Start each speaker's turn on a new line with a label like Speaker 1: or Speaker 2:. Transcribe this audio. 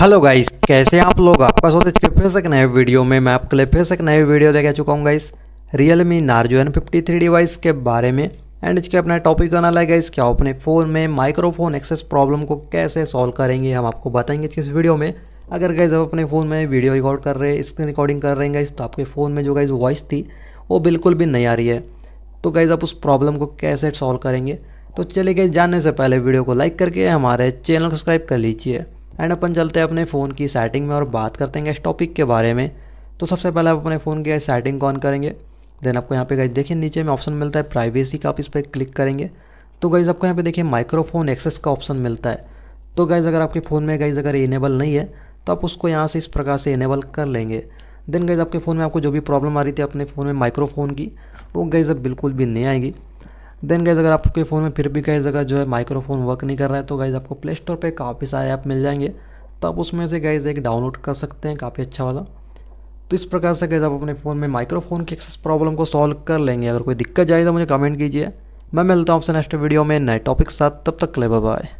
Speaker 1: hello guys कैसे आप लोग आपका स्वागत है फिर से नए वीडियो में मैं आपके लिए फिर से नए वीडियो लेके चुका हूँ guys realme Narzo N fifty three device के बारे में एंड इसके अपना टॉपिक आना लगा इस क्या अपने फ़ोन में माइक्रोफोन एक्सेस प्रॉब्लम को कैसे सॉल्व करेंगे हम आपको बताएंगे इस वीडियो में अगर गाइज आप अपने फ़ोन में वीडियो रिकॉर्ड कर रहे हैं स्क्रीन रिकॉर्डिंग कर रहे हैं गाइज तो आपके फ़ोन में जो गाइज वॉइस थी वो बिल्कुल भी नहीं आ रही है तो गाइज आप उस प्रॉब्लम को कैसे सॉल्व करेंगे तो चले गए जानने से पहले वीडियो को लाइक करके हमारे चैनल सब्सक्राइब कर लीजिए एंड अपन चलते हैं अपने फ़ोन की सेटिंग में और बात करते हैं इस टॉपिक के बारे में तो सबसे पहले आप अपने फ़ोन की सेटिंग को ऑन करेंगे देन आपको यहाँ पे गई देखिए नीचे में ऑप्शन मिलता है प्राइवेसी का आप इस पर क्लिक करेंगे तो गाइज़ आपको यहाँ पे देखिए माइक्रोफोन एक्सेस का ऑप्शन मिलता है तो गाइज़ अगर आपके फ़ोन में गाइज़ अगर इनेबल नहीं है तो आप उसको यहाँ से इस प्रकार से इनेबल कर लेंगे देन गाइज़ आपके फ़ोन में आपको जो भी प्रॉब्लम आ रही थी अपने फ़ोन में माइक्रोफोन की वो गाइज़ अब बिल्कुल भी नहीं आएगी देन गाइज अगर आपके फ़ोन में फिर भी गाइज अगर जो है माइक्रोफोन वर्क नहीं कर रहा है तो गाइज आपको प्ले स्टोर पर काफ़ी सारे ऐप मिल जाएंगे तो आप उसमें से गाइज एक डाउनलोड कर सकते हैं काफ़ी अच्छा वाला तो इस प्रकार से गाइज आप अपने फ़ोन में माइक्रोफोन की एक्सेस प्रॉब्लम को सॉल्व कर लेंगे अगर कोई दिक्कत जाए तो मुझे कमेंट कीजिए मैं मिलता हूँ आपसे नेक्स्ट वीडियो में नए टॉपिक साथ तब तक ले बाय